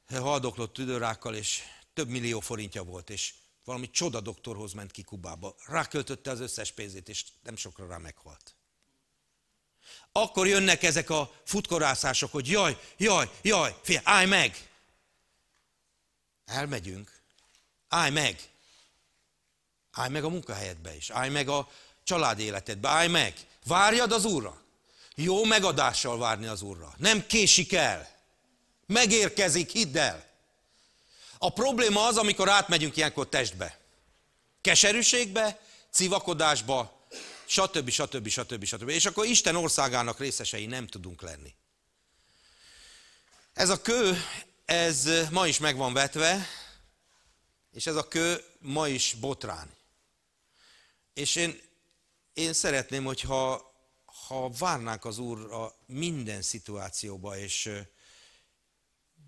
eh, haldoklott tüdőrákkal, és több millió forintja volt, és valami csoda doktorhoz ment ki Kubába. Ráköltötte az összes pénzét, és nem sokra rá meghalt akkor jönnek ezek a futkorászások, hogy jaj, jaj, jaj, fél, állj meg! Elmegyünk, állj meg! Állj meg a munkahelyedbe is, állj meg a család életedbe, állj meg! Várjad az Úrra! Jó megadással várni az Úrra. Nem késik el. Megérkezik, hidd el. A probléma az, amikor átmegyünk ilyenkor testbe. Keserűségbe, civakodásba, stb. stb. stb. stb. És akkor Isten országának részesei nem tudunk lenni. Ez a kő, ez ma is meg van vetve, és ez a kő ma is botrány. És én, én szeretném, hogyha ha várnánk az a minden szituációba, és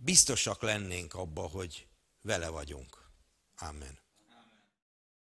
biztosak lennénk abba, hogy vele vagyunk. Amen.